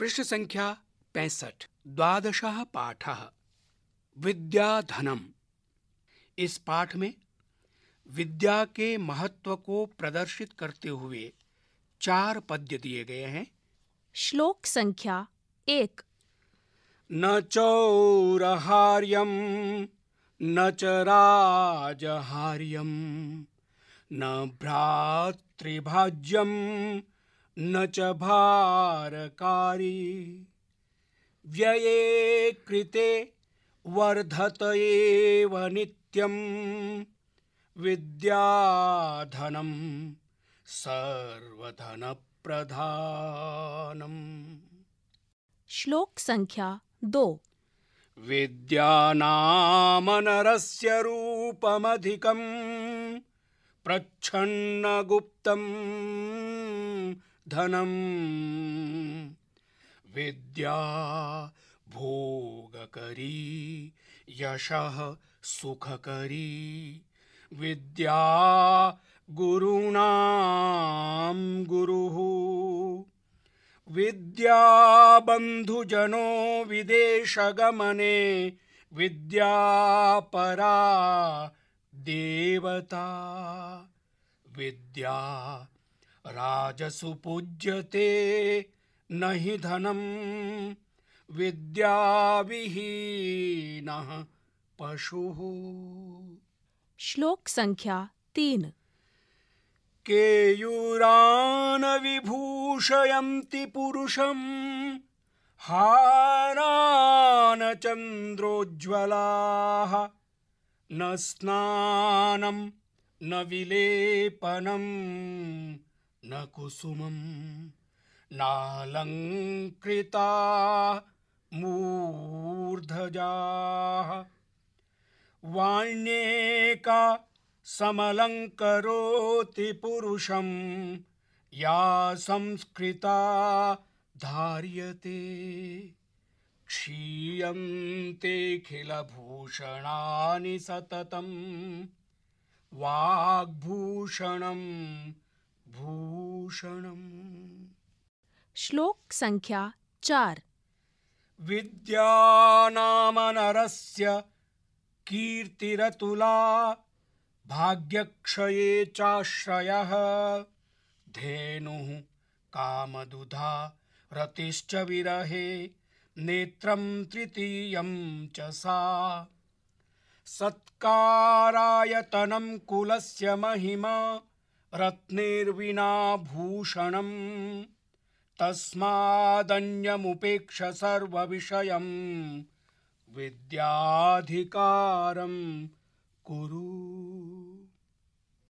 पृष्ठ संख्या पैंसठ द्वादश पाठ विद्याधनम इस पाठ में विद्या के महत्व को प्रदर्शित करते हुए चार पद्य दिए गए हैं श्लोक संख्या एक न चौरहार्यम न च राजहार्यम न भ्रातृभाज्यम न च भारकारी व्यये कृते वर्धत एव नित्यं विद्याधनं सर्वधनप्रधानम् संख्या दो विद्यानामनरस्य रूपमधिकम् प्रच्छन्नगुप्तम् धन विद्या भोगकरी यश सुखकरी विद्या गुरुण गुरु विद्या बंधुजनो विदेश गमने विद्या परा देवता विद्या राजसु पूज्यते नहि धनम विद्याविहीन पशु श्लोक संख्या तीन केयूरान विभूषयन्ति पुरुषम् हारान चन्द्रोज्ज्वलाः न स्नानं न विलेपनम् न कुसुमं नालङ्कृता मूर्धजाः वाण्येका समलङ्करोति पुरुषं या संस्कृता धार्यते क्षीयन्ते तेऽखिलभूषणानि सततं वाग्भूषणं भूषण श्लोक संख्या चार विद्या कीर्तिरुला भाग्यक्ष कीर्तिरतुला भाग्यक्षये चाश्रयः धेनुः कामदुधा रतिश्च विरहे नेत्रं तृतीयं च सा सत्कारायतनं कुलस्य महिमा रत्नेर्विना भूषणम् तस्मादन्यमुपेक्ष सर्वविषयम् विद्याधिकारम् कुरु